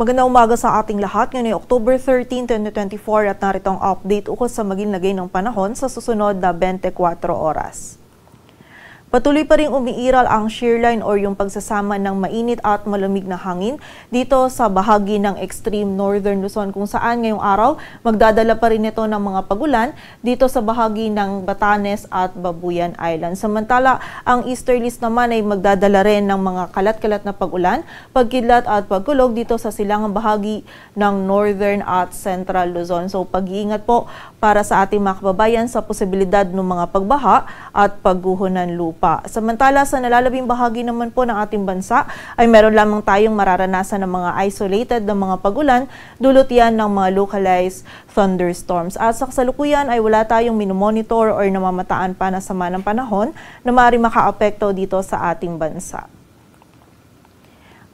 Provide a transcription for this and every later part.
Magandang umaga sa ating lahat. Ngayon ay October 13, 2024 at narito ang update ukos sa maging lagay ng panahon sa susunod na 24 oras. Patuloy pa rin umiiral ang shear line or yung pagsasama ng mainit at malamig na hangin dito sa bahagi ng extreme northern Luzon kung saan ngayong araw magdadala pa rin ito ng mga pagulan dito sa bahagi ng Batanes at Babuyan Island. Samantala, ang easterlies naman ay magdadala rin ng mga kalat-kalat na pagulan, pagkidlat at pagkulog dito sa silangang bahagi ng northern at central Luzon. So pag-iingat po para sa ating mga kababayan sa posibilidad ng mga pagbaha at pagguho ng lupa pa. Samantala sa nalalabing bahagi naman po ng ating bansa ay meron lamang tayong mararanasan ng mga isolated na mga pagulan, dulot yan ng mga localized thunderstorms. At sa kasalukuyan ay wala tayong minomonitor or namamataan pa na sama ng panahon na maaari makaapekto dito sa ating bansa.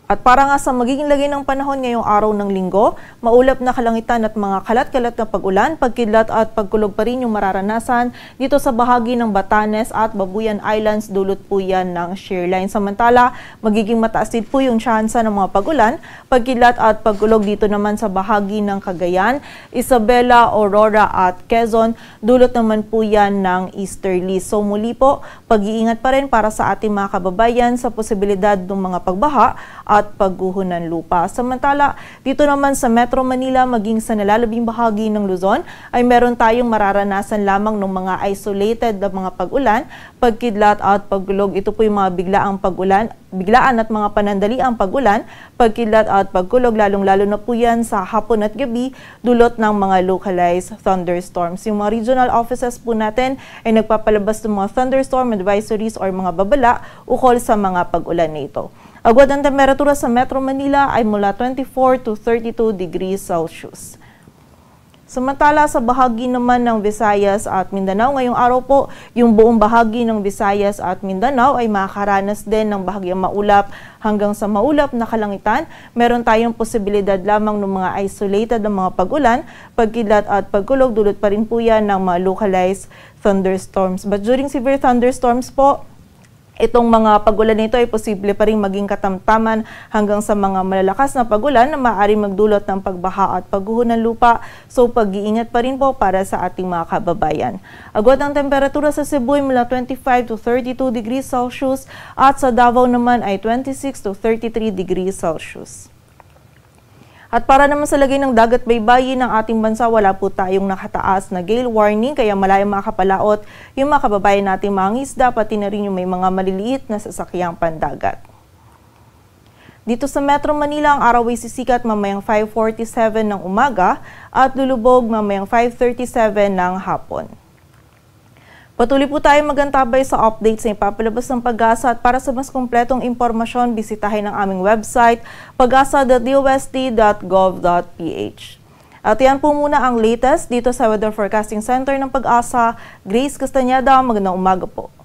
At para nga sa magiging lagay ng panahon ngayong araw ng linggo, maulap na kalangitan at mga kalat-kalat na pagulan, pagkidlat at pagkulog pa rin yung mararanasan dito sa bahagi ng Batanes at Babuyan Islands, dulot po yan ng shear line. Samantala, magiging mataas din po yung tsansa ng mga pagulan, pagkidlat at pagkulog dito naman sa bahagi ng Cagayan, Isabela, Aurora at Quezon, dulot naman po yan ng easterly. So muli po, pag-iingat pa rin para sa ating mga kababayan sa posibilidad ng mga pagbaha at pagguho ng lupa. Samantala, dito naman sa Metro Manila maging sa nalalabing bahagi ng Luzon ay meron tayong mararanasan lamang ng mga isolated na mga pag-ulan, pagkidlat at paggulog. Ito po yung mga biglaang pag-ulan, biglaan at mga panandaliang pag-ulan, pagkidlat at pagkulog, lalong-lalo na po yan sa hapon at gabi, dulot ng mga localized thunderstorms. Yung mga regional offices po natin ay nagpapalabas ng mga thunderstorm advisories or mga babala ukol sa mga pag-ulan na Agwat ang temperatura sa Metro Manila ay mula 24 to 32 degrees Celsius. Samantala sa bahagi naman ng Visayas at Mindanao, ngayong araw po, yung buong bahagi ng Visayas at Mindanao ay makakaranas din ng bahagyang maulap hanggang sa maulap na kalangitan. Meron tayong posibilidad lamang ng mga isolated na mga pagulan, pagkilat at pagkulog, dulot pa rin po yan ng mga localized thunderstorms. But during severe thunderstorms po, Itong mga pagulan nito ay posible pa rin maging katamtaman hanggang sa mga malalakas na pagulan na maaari magdulot ng pagbaha at pagguho ng lupa. So pag-iingat pa rin po para sa ating mga kababayan. Agwat ang temperatura sa Cebu ay mula 25 to 32 degrees Celsius at sa Davao naman ay 26 to 33 degrees Celsius. At para naman sa lagay ng dagat baybayin ng ating bansa, wala po tayong nakataas na gale warning kaya malayang makapalaot yung mga kababayan natin mga ngisda pati na rin yung may mga maliliit na sasakyang pandagat. Dito sa Metro Manila, ang araw ay sisikat mamayang 5.47 ng umaga at lulubog mamayang 5.37 ng hapon. Patuloy po tayong magantabay sa updates sa ipapalabas ng pag-asa at para sa mas kumpletong impormasyon, bisitahin ang aming website pagasa.dost.gov.ph. At yan po muna ang latest dito sa Weather Forecasting Center ng Pag-asa. Grace Castañeda, magandang umaga po.